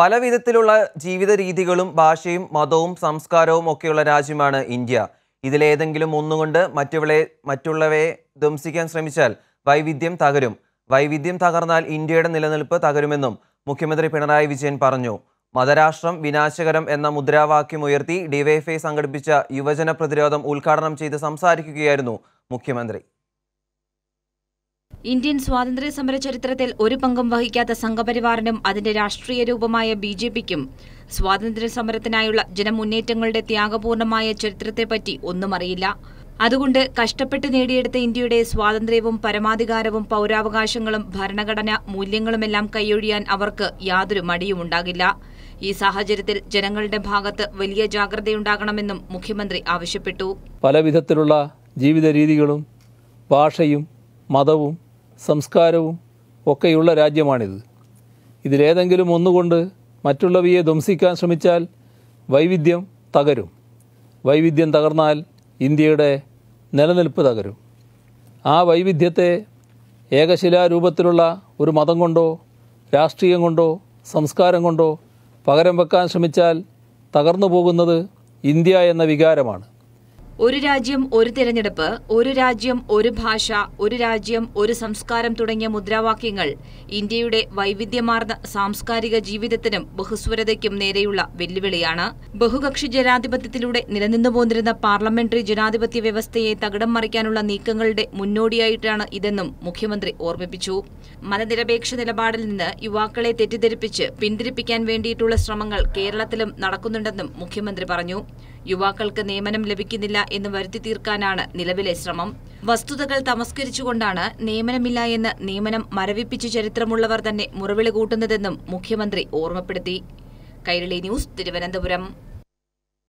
പല വിധത്തിലുള്ള ജീവിത രീതികളും ഭാഷയും മതവും സംസ്കാരവും ഒക്കെയുള്ള രാജ്യമാണ് ഇന്ത്യ ഇതിലേതെങ്കിലും ഒന്നുകൊണ്ട് മറ്റുള്ള മറ്റുള്ളവയെ ധ്വംസിക്കാൻ ശ്രമിച്ചാൽ വൈവിധ്യം തകരും വൈവിധ്യം തകർന്നാൽ ഇന്ത്യയുടെ നിലനിൽപ്പ് തകരുമെന്നും മുഖ്യമന്ത്രി പിണറായി വിജയൻ പറഞ്ഞു മതരാഷ്ട്രം വിനാശകരം എന്ന മുദ്രാവാക്യം ഉയർത്തി ഡിവൈഫ്ഐ സംഘടിപ്പിച്ച യുവജന പ്രതിരോധം ഉദ്ഘാടനം ചെയ്ത് സംസാരിക്കുകയായിരുന്നു മുഖ്യമന്ത്രി ഇന്ത്യൻ സ്വാതന്ത്ര്യ സമര ചരിത്രത്തിൽ ഒരു പങ്കും വഹിക്കാത്ത സംഘപരിവാറിനും അതിന്റെ രാഷ്ട്രീയ രൂപമായ ബി ജെ പിക്കും സ്വാതന്ത്ര്യ സമരത്തിനായുള്ള ജനമുന്നേറ്റങ്ങളുടെ ത്യാഗപൂർണമായ ചരിത്രത്തെപ്പറ്റി ഒന്നും അറിയില്ല അതുകൊണ്ട് കഷ്ടപ്പെട്ട് നേടിയെടുത്ത ഇന്ത്യയുടെ സ്വാതന്ത്ര്യവും പരമാധികാരവും പൗരാവകാശങ്ങളും ഭരണഘടന മൂല്യങ്ങളുമെല്ലാം കൈയൊഴിയാൻ അവർക്ക് യാതൊരു മടിയുമുണ്ടാകില്ല ഈ സാഹചര്യത്തിൽ ജനങ്ങളുടെ ഭാഗത്ത് വലിയ ജാഗ്രതയുണ്ടാകണമെന്നും മുഖ്യമന്ത്രി ആവശ്യപ്പെട്ടു പല വിധത്തിലുള്ള ജീവിത രീതികളും ഭാഷയും മതവും സംസ്കാരവും ഒക്കെയുള്ള രാജ്യമാണിത് ഇതിലേതെങ്കിലും ഒന്നുകൊണ്ട് മറ്റുള്ളവയെ ധ്വംസിക്കാൻ ശ്രമിച്ചാൽ വൈവിധ്യം തകരും വൈവിധ്യം തകർന്നാൽ ഇന്ത്യയുടെ നിലനിൽപ്പ് തകരും ആ വൈവിധ്യത്തെ ഏകശിലാരൂപത്തിലുള്ള ഒരു മതം കൊണ്ടോ രാഷ്ട്രീയം കൊണ്ടോ സംസ്കാരം കൊണ്ടോ പകരം വെക്കാൻ ശ്രമിച്ചാൽ തകർന്നു പോകുന്നത് ഇന്ത്യ എന്ന വികാരമാണ് ഒരു രാജ്യം ഒരു തിരഞ്ഞെടുപ്പ് ഒരു രാജ്യം ഒരു ഭാഷ ഒരു രാജ്യം ഒരു സംസ്കാരം തുടങ്ങിയ മുദ്രാവാക്യങ്ങൾ ഇന്ത്യയുടെ വൈവിധ്യമാർന്ന സാംസ്കാരിക ജീവിതത്തിനും ബഹുസ്വരതയ്ക്കും നേരെയുള്ള വെല്ലുവിളിയാണ് ബഹുകക്ഷി ജനാധിപത്യത്തിലൂടെ നിലനിന്നു പോന്നിരുന്ന പാർലമെന്ററി ജനാധിപത്യ വ്യവസ്ഥയെ തകിടം മറിക്കാനുള്ള നീക്കങ്ങളുടെ മുന്നോടിയായിട്ടാണ് ഇതെന്നും മുഖ്യമന്ത്രി ഓർമ്മിപ്പിച്ചു മതനിരപേക്ഷ നിലപാടിൽ നിന്ന് യുവാക്കളെ തെറ്റിദ്ധരിപ്പിച്ച് പിന്തിരിപ്പിക്കാൻ വേണ്ടിയിട്ടുള്ള ശ്രമങ്ങൾ കേരളത്തിലും നടക്കുന്നുണ്ടെന്നും മുഖ്യമന്ത്രി പറഞ്ഞു യുവാക്കൾക്ക് നിയമനം ലഭിക്കുന്നില്ല എന്ന് വരുത്തി തീർക്കാനാണ് നിലവിലെ ശ്രമം വസ്തുതകൾ തമസ്കരിച്ചുകൊണ്ടാണ് നിയമനമില്ല എന്ന് നിയമനം മരവിപ്പിച്ച് ചരിത്രമുള്ളവർ തന്നെ മുറവിളി കൂട്ടുന്നതെന്നും മുഖ്യമന്ത്രി ഓർമ്മപ്പെടുത്തി കൈരളി ന്യൂസ് തിരുവനന്തപുരം